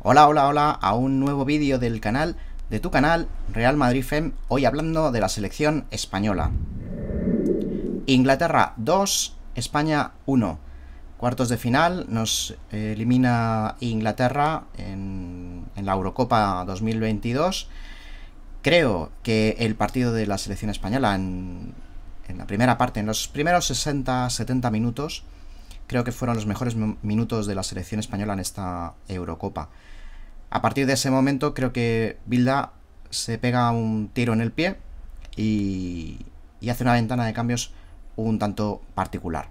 Hola, hola, hola a un nuevo vídeo del canal, de tu canal, Real Madrid FEM, hoy hablando de la selección española. Inglaterra 2, España 1. Cuartos de final, nos elimina Inglaterra en, la Eurocopa 2022. Creo que el partido de la selección española en, en la primera parte, en los primeros 60-70 minutos, creo que fueron los mejores minutos de la selección española en esta Eurocopa. A partir de ese momento creo que Bilda se pega un tiro en el pie y, hace una ventana de cambios un tanto particular.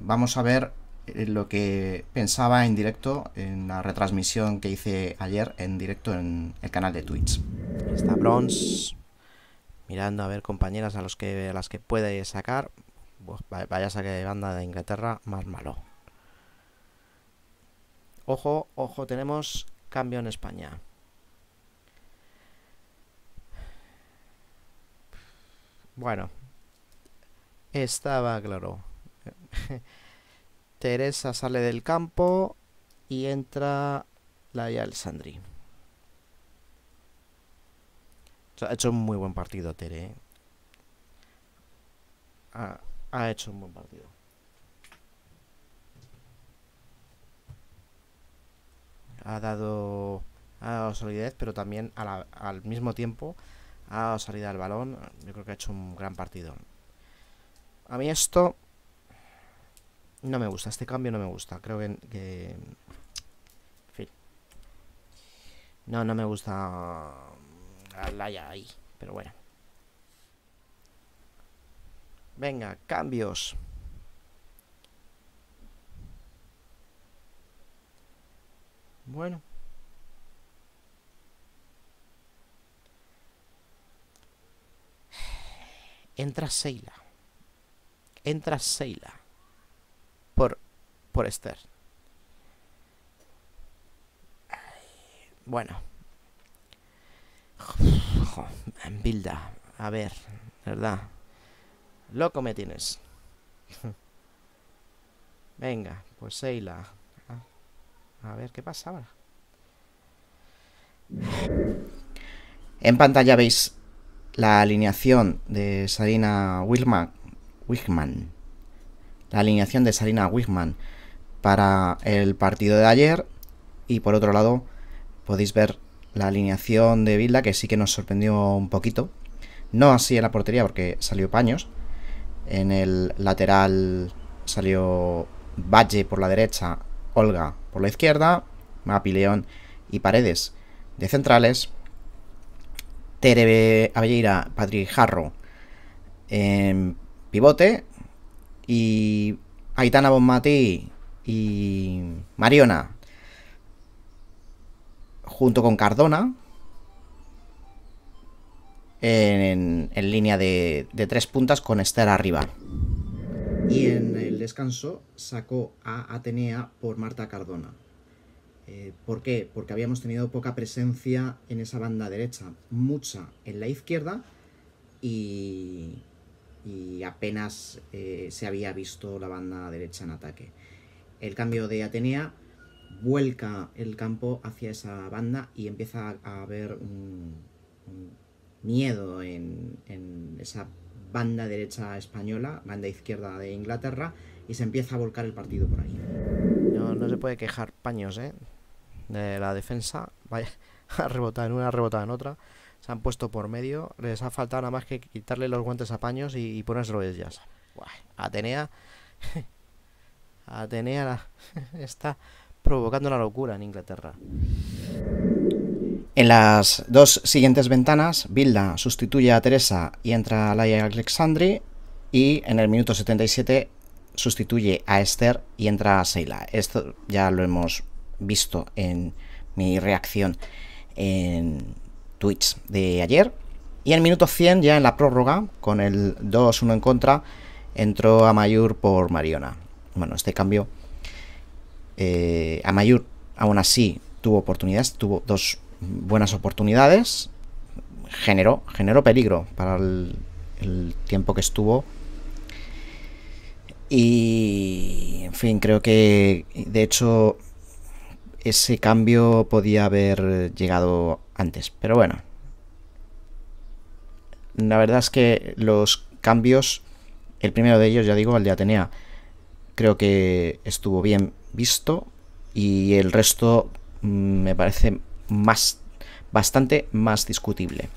Vamos a ver eh, lo que pensaba en directo en la retransmisión que hice ayer en directo en el canal de Twitch. Está Bronze mirando a ver compañeras a, los que, las que puede sacar. vaya saque de banda de Inglaterra más malo. Ojo, ojo, tenemos cambio en España. Bueno, estaba claro. Teresa sale del campo y entra la el Sandri. Ha hecho un muy buen partido, Tere. ¿eh? ha hecho un buen partido. ha dado, ha solidez, pero también al mismo tiempo ha dado salida al balón. Yo creo que ha hecho un gran partido. A mí esto no me gusta, este cambio no me gusta. Creo que... en fin. No, no me gusta mm, Alaya ahí, pero bueno. Venga, cambios. Bueno. Entra Seila. Entra Seila. Por, por Esther. Bueno. En Bilda. A ver, ¿verdad? Loco me tienes. Venga, pues Seila. A ver, ¿qué pasaba. En pantalla veis la alineación de Sarina Wigman, La alineación de Sarina Wigman para el partido de ayer. Y por otro lado, podéis ver la alineación de Vilda, que sí que nos sorprendió un poquito. No así en la portería, porque salió Paños. En el lateral salió Valle por la derecha, Olga por la izquierda, Mapileón y Paredes de centrales. Tere Avelleira, Jarro en pivote. Y Aitana Bonmatí y Mariona junto con Cardona en, línea de, de, tres puntas con Esther arriba. Y en descanso sacó a Atenea por Marta Cardona. Eh, ¿Por qué? Porque habíamos tenido poca presencia en esa banda derecha, mucha en la izquierda y, apenas eh, se había visto la banda derecha en ataque. El cambio de Atenea vuelca el campo hacia esa banda y empieza a haber un, miedo en esa banda derecha española, banda izquierda de Inglaterra, y se empieza a volcar el partido por ahí. No, se puede quejar paños, ¿eh? De la defensa, vaya, ha rebotado en una, ha rebotado en otra, se han puesto por medio, les ha faltado nada más que quitarle los guantes a paños y, y ponérselo ellas. Atenea, Atenea está provocando la locura en Inglaterra. En las dos siguientes ventanas, Bilda sustituye a Teresa y entra a Laia Alexandri, y en el minuto 77 sustituye a Esther y entra a Seila. Esto ya lo hemos visto en mi reacción en Twitch de ayer. Y en el minuto 100, ya en la prórroga, con el 2-1 en contra, entró a Mayur por Mariona. Bueno, este cambio. Eh, a Mayur aún así, tuvo oportunidades, tuvo dos buenas oportunidades, generó, generó peligro para el, tiempo que estuvo. Y, en fin, creo que, de hecho, ese cambio podía haber llegado antes. Pero bueno, la verdad es que los cambios, el primero de ellos, ya digo, al de Atenea, creo que estuvo bien visto y el resto mm, me parece más, bastante más discutible.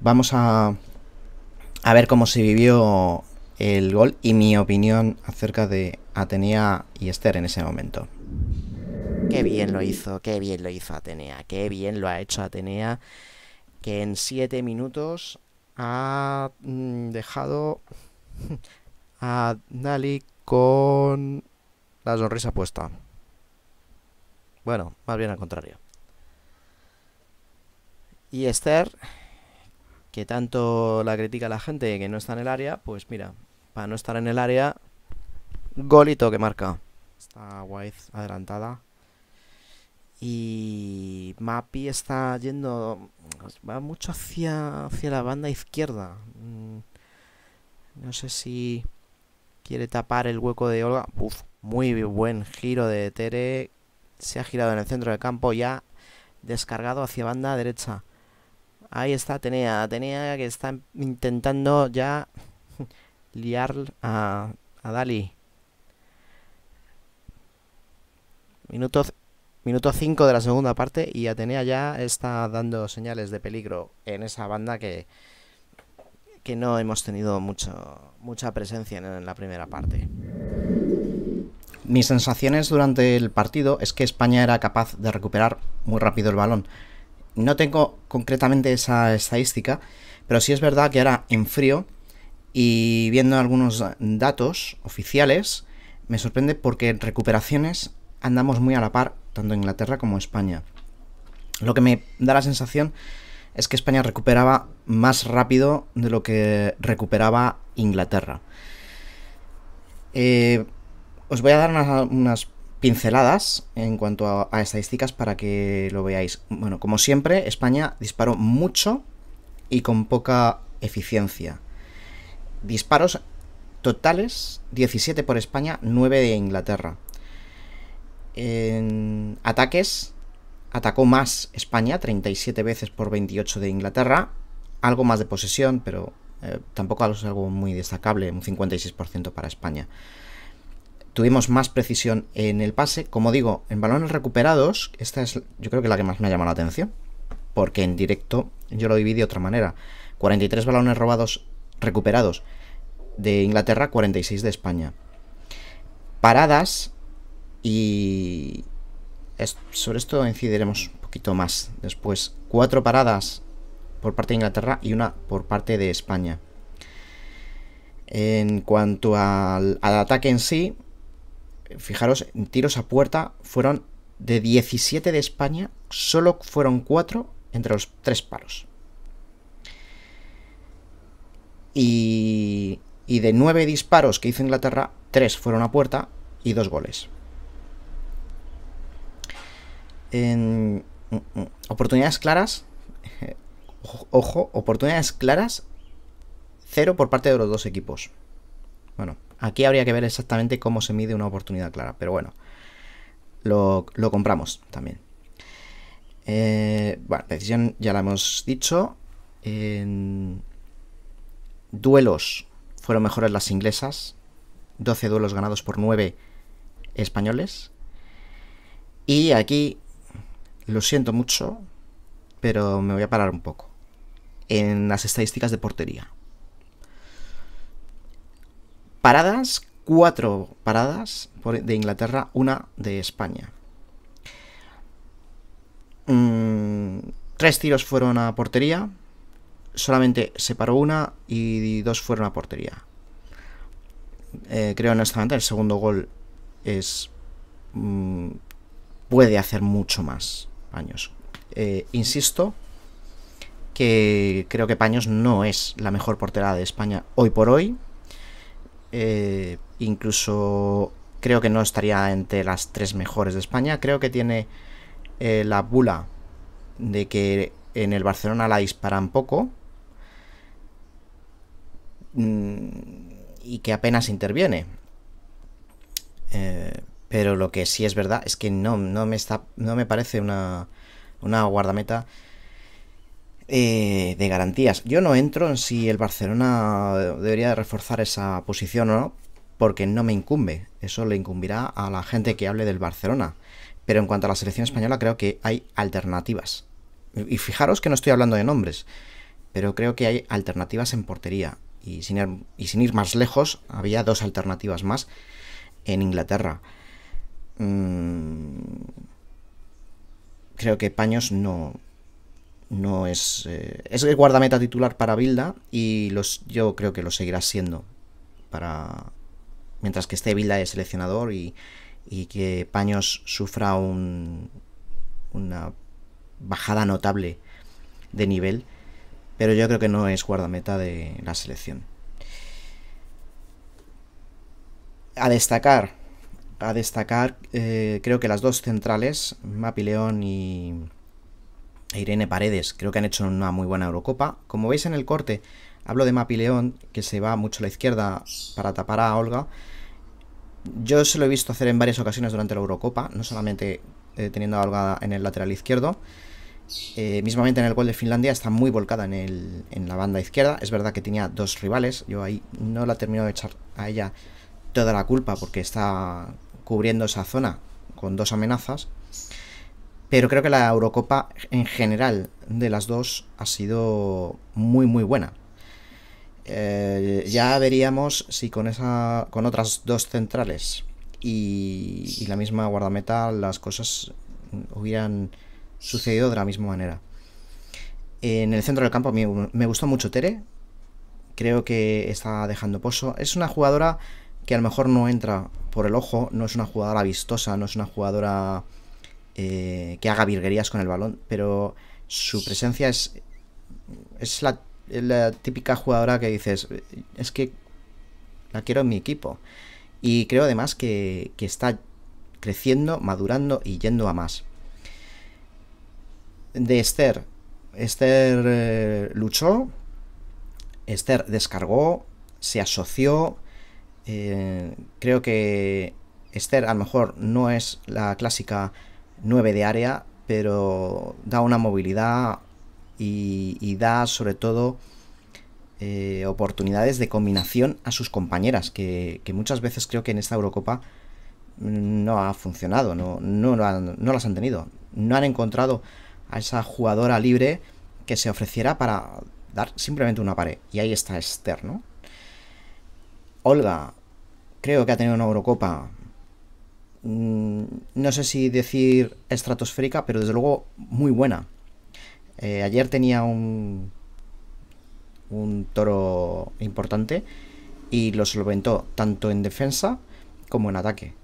Vamos a, a ver cómo se vivió el gol y mi opinión acerca de Atenea y Esther en ese momento. Qué bien lo hizo, qué bien lo hizo Atenea, qué bien lo ha hecho Atenea, que en siete minutos ha mm, dejado a Nali con la sonrisa puesta. Bueno, más bien al contrario. Y Esther, que tanto la critica la gente que no está en el área, pues mira, para no estar en el área, golito que marca. Está White adelantada. Y Mapi está yendo. Pues, va mucho hacia, hacia la banda izquierda. Mm, no sé si quiere tapar el hueco de Olga. Uf, muy buen giro de Tere. Se ha girado en el centro del campo ya. Descargado hacia banda derecha. Ahí está Atenea, Atenea que está intentando ya liar a, Dali. Minuto, 5 de la segunda parte y Atenea ya está dando señales de peligro en esa banda que, que no hemos tenido mucho, mucha presencia en la primera parte. Mis sensaciones durante el partido es que España era capaz de recuperar muy rápido el balón, no tengo concretamente esa estadística, pero sí es verdad que ahora en frío y viendo algunos datos oficiales, me sorprende porque en recuperaciones andamos muy a la par, tanto Inglaterra como España. Lo que me da la sensación es que España recuperaba más rápido de lo que recuperaba Inglaterra. Eh, os voy a dar unas, unas pinceladas en cuanto a, estadísticas para que lo veáis. Bueno, como siempre, España disparó mucho y con poca eficiencia. Disparos totales, 17 por España, 9 de Inglaterra. En ataques, atacó más España, 37 veces por 28 de Inglaterra. Algo más de posesión, pero eh, tampoco es algo muy destacable, un 56% para España. Tuvimos más precisión en el pase. Como digo, en balones recuperados, esta es yo creo que la que más me ha llamado la atención, porque en directo yo lo dividí de otra manera. 43 balones robados recuperados de Inglaterra, 46 de España. Paradas y sobre esto incidiremos un poquito más después. Cuatro paradas por parte de Inglaterra y una por parte de España. En cuanto al, al ataque en sí, fijaros, tiros a puerta fueron de 17 de España, solo fueron 4 entre los 3 palos. Y, de 9 disparos que hizo Inglaterra, 3 fueron a puerta y 2 goles. En, mm, mm, oportunidades claras, ojo, oportunidades claras, 0 por parte de los dos equipos. Bueno, Aquí habría que ver exactamente cómo se mide una oportunidad clara, pero bueno, lo, compramos también. Eh, bueno, decisión ya la hemos dicho. duelos fueron mejores las inglesas. 12 duelos ganados por 9 españoles. Y aquí, lo siento mucho, pero me voy a parar un poco. En las estadísticas de portería paradas, cuatro paradas de Inglaterra, una de España. Mm, tres tiros fueron a portería, solamente se paró una y dos fueron a portería. Eh, creo honestamente el segundo gol es mm, puede hacer mucho más años eh, insisto que creo que Paños no es la mejor portera de España hoy por hoy. Eh, incluso creo que no estaría entre las tres mejores de España. Creo que tiene eh, la bula de que en el Barcelona la disparan poco mm, y que apenas interviene. Eh, pero lo que sí es verdad es que no, no, me, está, no me parece una, una guardameta eh, de garantías. Yo no entro en si el Barcelona debería reforzar esa posición o no, porque no me incumbe. Eso le incumbirá a la gente que hable del Barcelona. Pero en cuanto a la selección española, creo que hay alternativas. Y fijaros que no estoy hablando de nombres, pero creo que hay alternativas en portería. Y sin ir, más lejos, había dos alternativas más en Inglaterra. Mm, creo que Paños no, no es, eh, es el guardameta titular para Bilda y los, yo creo que lo seguirá siendo para mientras que esté Bilda es seleccionador y, que Paños sufra un, una bajada notable de nivel, pero yo creo que no es guardameta de la selección. A destacar, a destacar, eh, creo que las dos centrales, Mapileón y, e Irene Paredes. Creo que han hecho una muy buena Eurocopa. Como veis en el corte, hablo de Mapi León, que se va mucho a la izquierda para tapar a Olga. Yo se lo he visto hacer en varias ocasiones durante la Eurocopa, no solamente eh, teniendo a Olga en el lateral izquierdo. Eh, mismamente en el gol de Finlandia está muy volcada en, el, en, la banda izquierda. Es verdad que tenía dos rivales. Yo ahí no la termino de echar a ella toda la culpa porque está cubriendo esa zona con dos amenazas. Pero creo que la Eurocopa en general de las dos ha sido muy, muy buena. Eh, ya veríamos si con, esa, con otras dos centrales y, y la misma guardameta las cosas hubieran sucedido de la misma manera. En el centro del campo a me gustó mucho Tere. Creo que está dejando pozo. Es una jugadora que a lo mejor no entra por el ojo, no es una jugadora vistosa, no es una jugadora eh, que haga virguerías con el balón, pero su presencia es, es la, típica jugadora que dices, es que la quiero en mi equipo. Y creo además que, está creciendo, madurando y yendo a más. De Esther. Esther eh, luchó, Esther descargó, se asoció. Eh, creo que Esther a lo mejor no es la clásica 9 de área, pero da una movilidad y, da sobre todo eh, oportunidades de combinación a sus compañeras, que, muchas veces creo que en esta Eurocopa no ha funcionado, no, no, las han tenido. No han encontrado a esa jugadora libre que se ofreciera para dar simplemente una pared. Y ahí está Esther, Olga, creo que ha tenido una Eurocopa Mm, no sé si decir estratosférica, pero desde luego muy buena. Eh, ayer tenía un, un toro importante y lo solventó tanto en defensa como en ataque.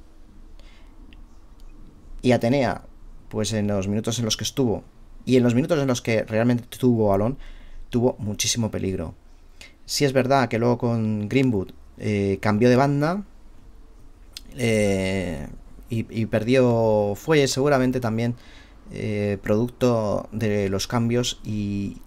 Y Atenea, pues en los minutos en los que estuvo y en los minutos en los que realmente tuvo balón, tuvo muchísimo peligro. Si es verdad que luego con Greenwood eh, cambió de banda, eh, y, perdió fue seguramente también eh, producto de los cambios y,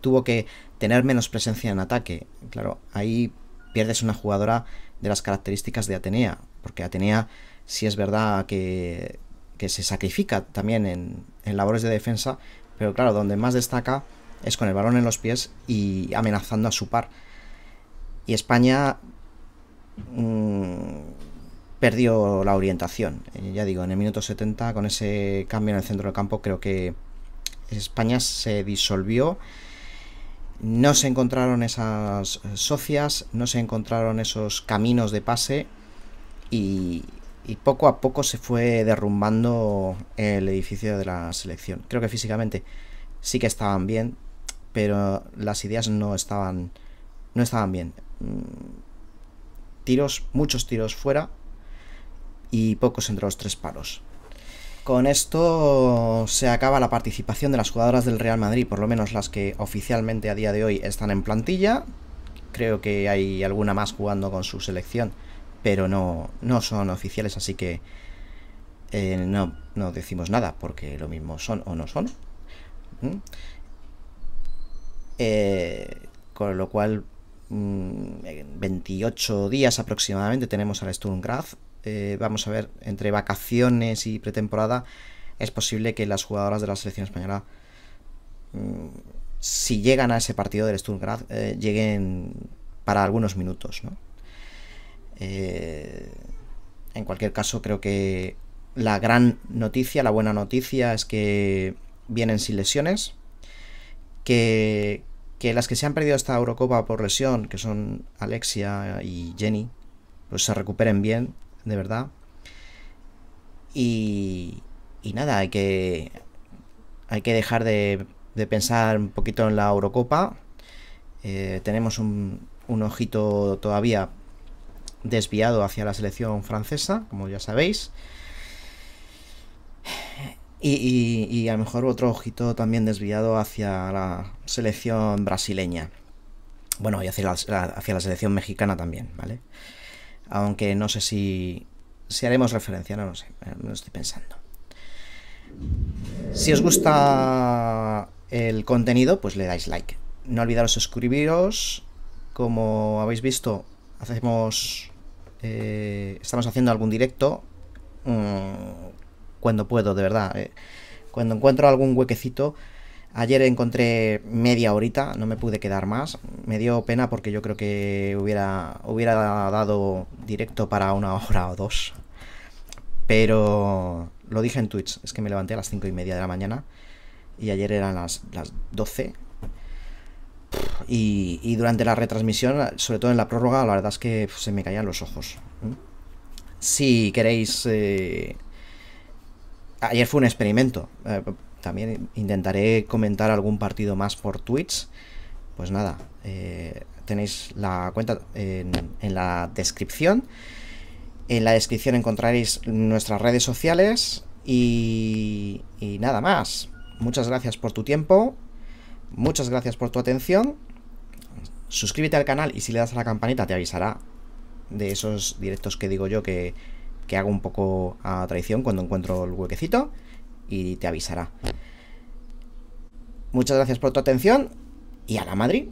tuvo que tener menos presencia en ataque. Claro, ahí pierdes una jugadora de las características de Atenea, porque Atenea sí es verdad que, se sacrifica también en, labores de defensa, pero claro, donde más destaca es con el balón en los pies y amenazando a su par. Y España mm, perdió la orientación. Eh, ya digo, en el minuto 70, con ese cambio en el centro del campo, creo que España se disolvió. No se encontraron esas socias, no se encontraron esos caminos de pase y, y poco a poco se fue derrumbando el edificio de la selección. Creo que físicamente sí que estaban bien, pero las ideas no estaban, no estaban bien. Mm, tiros, muchos tiros fuera, y pocos entre los tres palos. Con esto se acaba la participación de las jugadoras del Real Madrid, por lo menos las que oficialmente a día de hoy están en plantilla. Creo que hay alguna más jugando con su selección, pero no, no son oficiales, así que eh, no, decimos nada, porque lo mismo son o no son. ¿Mm? Eh, con lo cual, mm, en 28 días aproximadamente tenemos al Graf. Eh, vamos a ver, entre vacaciones y pretemporada, es posible que las jugadoras de la selección española, mm, si llegan a ese partido del Stuttgart eh, lleguen para algunos minutos. Eh, en cualquier caso, creo que la gran noticia, la buena noticia es que vienen sin lesiones, que, que las que se han perdido esta Eurocopa por lesión, que son Alexia y Jenny, pues se recuperen bien de verdad. Y, nada, hay que, hay que dejar de, pensar un poquito en la Eurocopa. Eh, tenemos un, ojito todavía desviado hacia la selección francesa, como ya sabéis. Y, a lo mejor otro ojito también desviado hacia la selección brasileña. Bueno, y hacia hacia la selección mexicana también, ¿vale? Aunque no sé si, si haremos referencia, no lo sé, eh, no lo estoy pensando. Si os gusta el contenido, pues le dais like. No olvidaros suscribiros. Como habéis visto, hacemos. Eh, estamos haciendo algún directo. Mm, cuando puedo, de verdad. Eh. Cuando encuentro algún huequecito Ayer encontré media horita, no me pude quedar más. Me dio pena porque yo creo que hubiera, hubiera dado directo para una hora o dos. Pero lo dije en Twitch, es que me levanté a las cinco y media de la mañana y ayer eran las, las 12. Y, y, durante la retransmisión, sobre todo en la prórroga, la verdad es que se me caían los ojos. Si queréis... Eh, ayer fue un experimento. Eh, también intentaré comentar algún partido más por Twitch. Pues nada, eh, tenéis la cuenta en, la descripción. En la descripción encontraréis nuestras redes sociales y, nada más. Muchas gracias por tu tiempo, muchas gracias por tu atención. Suscríbete al canal y si le das a la campanita te avisará de esos directos que digo yo que hago un poco a traición cuando encuentro el huequecito y te avisará. Muchas gracias por tu atención y a la Madrid.